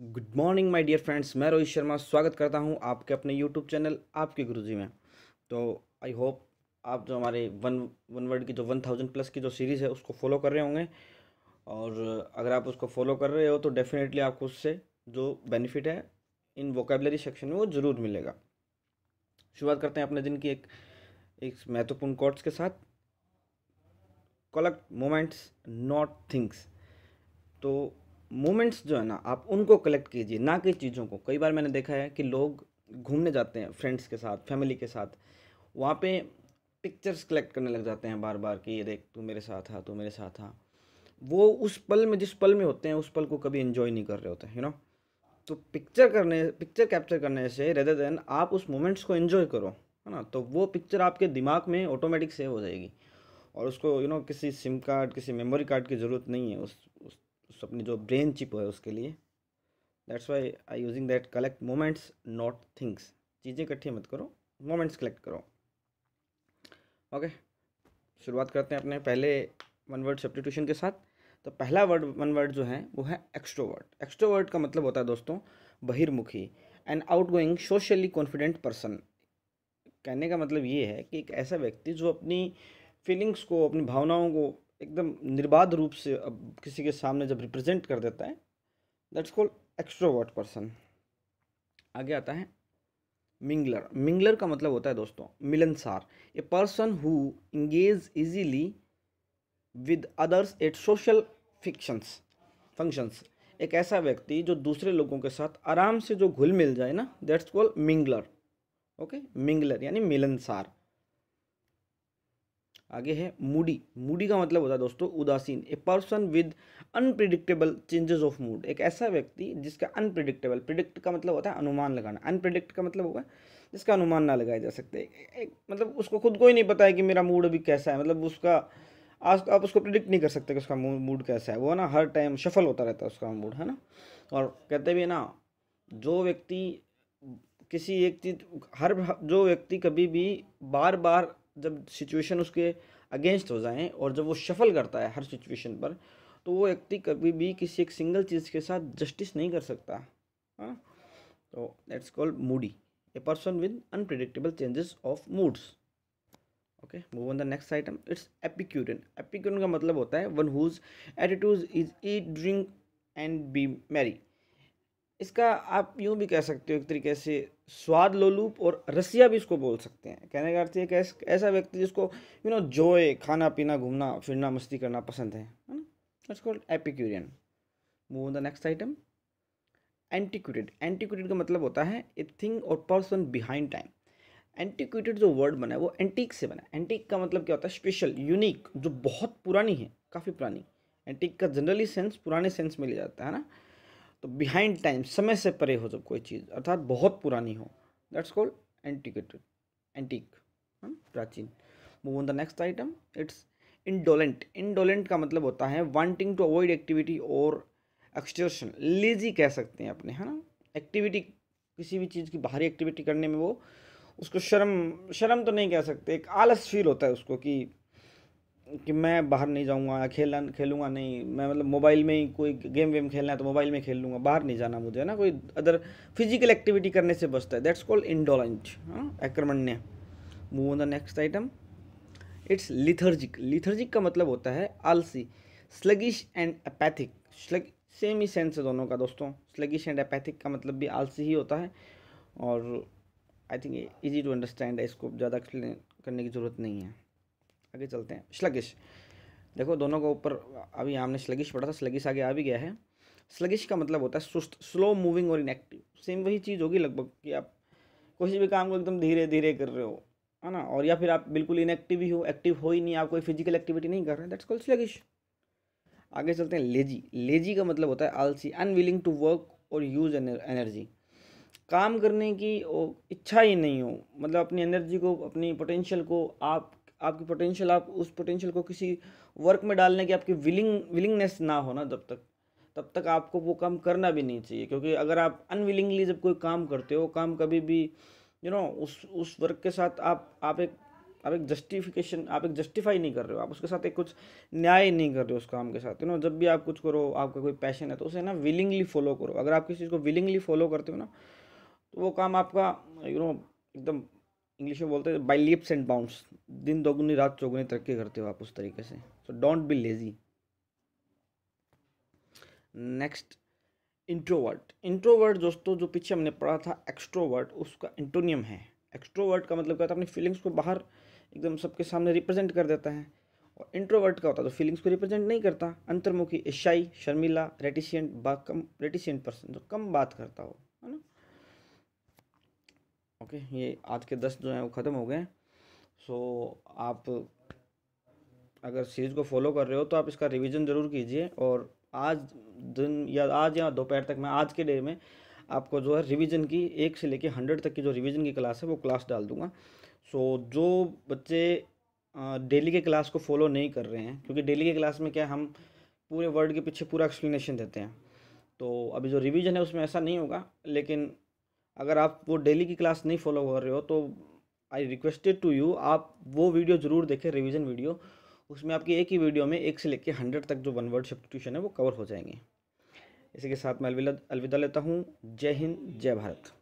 good morning my dear friends मैं रोहित शर्मा स्वागत करता हूं आपके अपने यूट्यूब चैनल आपके गुरुजी में तो आई होप आप जो हमारे वन वन वर्ड की जो वन थाउजेंड प्लस की जो सीरीज़ है उसको फॉलो कर रहे होंगे और अगर आप उसको फॉलो कर रहे हो तो डेफिनेटली आपको उससे जो बेनिफिट है इन वोकेबलरी सेक्शन में वो ज़रूर मिलेगा शुरुआत करते हैं अपने दिन की एक एक महत्वपूर्ण कोर्ट्स के साथ कलेक्ट मोमेंट्स नॉट थिंग्स तो मोमेंट्स जो है ना आप उनको कलेक्ट कीजिए ना कि चीज़ों को कई बार मैंने देखा है कि लोग घूमने जाते हैं फ्रेंड्स के साथ फैमिली के साथ वहाँ पे पिक्चर्स कलेक्ट करने लग जाते हैं बार बार कि ये देख तू मेरे साथ था तू मेरे साथ था वो उस पल में जिस पल में होते हैं उस पल को कभी इन्जॉय नहीं कर रहे होते यू नो तो पिक्चर करने पिक्चर कैप्चर करने से रेदर देन आप उस मोमेंट्स को इन्जॉय करो है ना तो वो पिक्चर आपके दिमाग में ऑटोमेटिक सेव हो जाएगी और उसको यू you नो know, किसी सिम कार्ड किसी मेमोरी कार्ड की ज़रूरत नहीं है उस अपनी जो ब्रेन चिप है उसके लिए that's why I using that collect moments not things चीज़ें इकट्ठी मत करो मोमेंट्स कलेक्ट करो ओके शुरुआत करते हैं अपने पहले वन वर्ड सब्टीट्यूशन के साथ तो पहला वर्ड वन वर्ड जो है वो है एक्स्ट्रोवर्ट एक्स्ट्रोवर्ट का मतलब होता है दोस्तों बहिर्मुखी and going socially confident person कहने का मतलब ये है कि एक ऐसा व्यक्ति जो अपनी फीलिंग्स को अपनी भावनाओं को एकदम निर्बाध रूप से अब किसी के सामने जब रिप्रेजेंट कर देता है दैट्स कॉल्ड एक्स्ट्रोवर्ट पर्सन आगे आता है मिंगलर मिंगलर का मतलब होता है दोस्तों मिलनसार a person who engage easily with others at social fictions functions एक ऐसा व्यक्ति जो दूसरे लोगों के साथ आराम से जो घुल मिल जाए ना that's called mingler okay mingler यानी मिलनसार आगे है मूडी मूडी का मतलब होता है दोस्तों उदासीन a person with unpredictable changes of mood एक ऐसा व्यक्ति जिसका अनप्रिडिक्टेबल प्रिडिक्ट का मतलब होता है अनुमान लगाना अनप्रिडिक्ट का मतलब होगा जिसका अनुमान ना लगाया जा सकता है मतलब उसको खुद को ही नहीं पता है कि मेरा मूड अभी कैसा है मतलब उसका आज आप उसको प्रिडिक्ट नहीं कर सकते कि उसका मूड कैसा है वो ना हर टाइम सफल होता रहता है उसका मूड है ना और कहते भी ना जो व्यक्ति किसी एक चीज हर जो व्यक्ति कभी भी बार बार जब सिचुएशन उसके अगेंस्ट हो जाएँ और जब वो सफल करता है हर सिचुएशन पर तो वो व्यक्ति कभी भी किसी एक सिंगल चीज़ के साथ जस्टिस नहीं कर सकता हाँ तो that's called moody a person with unpredictable changes of moods okay move on the next item it's epicurean epicurean का मतलब होता है one whose attitude is eat drink and be merry इसका आप यूँ भी कह सकते हो एक तरीके से स्वाद लोलूप और रसिया भी इसको बोल सकते हैं कहने का अर्थ है कि ऐसा व्यक्ति जिसको यू नो जोए खाना पीना घूमना फिरना मस्ती करना पसंद है है called epicurean move on the next item antiquated antiquated का मतलब होता है ए थिंग और पर्सन बिहाइंड टाइम एंटीक्यूटेड जो वर्ड बना है वो एंटीक से बना है एंटीक का मतलब क्या होता है स्पेशल यूनिक जो बहुत पुरानी है काफ़ी पुरानी एंटीक का जनरली सेंस पुराने सेंस में लिया जाता है ना तो बिहाइंड टाइम समय से परे हो जब कोई चीज़ अर्थात बहुत पुरानी हो दैट्स कॉल्ड एंटिकेटेड एंटीक प्राचीन move on the next item it's indolent indolent का मतलब होता है वांटिंग टू अवॉइड एक्टिविटी और एक्सटर्शन लेजी कह सकते हैं अपने है ना एक्टिविटी किसी भी चीज़ की बाहरी एक्टिविटी करने में वो उसको शर्म शर्म तो नहीं कह सकते एक आलस फील होता है उसको कि कि मैं बाहर नहीं जाऊँगा खेल खेलूँगा नहीं मैं मतलब मोबाइल में ही कोई गेम वेम खेलना है तो मोबाइल में खेल लूँगा बाहर नहीं जाना मुझे ना कोई अदर फिजिकल एक्टिविटी करने से बचता है दैट्स कॉल्ड इंडोलेंट एक्रमण्य move on the next item it's lethargic lethargic का मतलब होता है आलसी sluggish and apathetic slug same ही सेंस है दोनों का दोस्तों स्लगिश एंड अपैथिक का मतलब भी आलसी ही होता है और I think easy to understand है इसको ज़्यादा एक्सप्लेन करने की ज़रूरत नहीं है आगे चलते हैं स्लगिश देखो दोनों को ऊपर अभी हमने स्लगिश पढ़ा था स्लगिश आगे आ भी गया है स्लगिश का मतलब होता है सुस्त स्लो मूविंग और इनएक्टिव सेम वही चीज़ होगी लगभग कि आप किसी भी काम को एकदम धीरे धीरे कर रहे हो है ना और या फिर आप बिल्कुल इनएक्टिव ही हो एक्टिव हो ही नहीं आप कोई फिजिकल एक्टिविटी नहीं कर रहे दैट्स कॉल्ड स्लगिश आगे चलते हैं लेजी लेजी का मतलब होता है आलसी अनविलिंग टू वर्क और यूज एनर्जी काम करने की इच्छा ही नहीं हो मतलब अपनी एनर्जी को अपनी पोटेंशियल को आप आपकी पोटेंशियल आप उस पोटेंशियल को किसी वर्क में डालने की आपकी विलिंग विलिंगनेस ना हो ना जब तक तब तक आपको वो काम करना भी नहीं चाहिए क्योंकि अगर आप अनविलिंगली जब कोई काम करते हो वो काम कभी भी यू you नो know, उस उस वर्क के साथ आप आप एक आप एक जस्टिफिकेशन आप एक जस्टिफाई नहीं कर रहे हो आप उसके साथ एक कुछ न्याय नहीं कर रहे हो उस काम के साथ यू नो जब भी आप कुछ करो आपका कोई पैशन है तो उसे ना विलिंगली फॉलो करो अगर आप किसी चीज़ को विलिंगली फॉलो करते हो ना तो वो काम आपका यू नो एकदम इंग्लिश में बोलते हैं बाई लिप्स एंड बाउंड्स दिन दोगुनी रात चौगुनी तरक्की करते हो आप उस तरीके से so don't be lazy next introvert introvert दोस्तों जो पीछे हमने पढ़ा था एक्स्ट्रोवर्ट उसका इंटोनियम है एक्स्ट्रोवर्ट का मतलब क्या होता है अपनी फीलिंग्स को बाहर एकदम सबके सामने रिप्रेजेंट कर देता है और इंट्रोवर्ट का होता है तो फीलिंग्स को रिप्रेजेंट नहीं करता अंतर्मुखी एशाई शर्मिला रेटिशियंट बा कम रेटिशियंट पर्सन जो कम बात करता हो ओके ये आज के दस जो हैं वो ख़त्म हो गए हैं सो आप अगर सीरीज़ को फॉलो कर रहे हो तो आप इसका रिवीजन ज़रूर कीजिए और आज दिन या आज या दोपहर तक मैं आज के डे में आपको जो है रिवीजन की एक से लेके हंड्रेड तक की जो रिवीजन की क्लास है वो क्लास डाल दूंगा सो so, जो बच्चे डेली के क्लास को फॉलो नहीं कर रहे हैं क्योंकि डेली के क्लास में क्या हम पूरे वर्ड के पीछे पूरा एक्सप्लेनेशन देते हैं तो अभी जो रिवीजन है उसमें ऐसा नहीं होगा लेकिन अगर आप वो डेली की क्लास नहीं फॉलो कर रहे हो तो आई रिक्वेस्टेड टू यू आप वो वीडियो ज़रूर देखें रिविज़न वीडियो उसमें आपकी एक ही वीडियो में एक से लेकर हंड्रेड तक जो वन वर्ड सब्सटीट्यूशन है वो कवर हो जाएंगे इसी के साथ मैं अलविदा अलविदा लेता हूँ जय हिंद जय भारत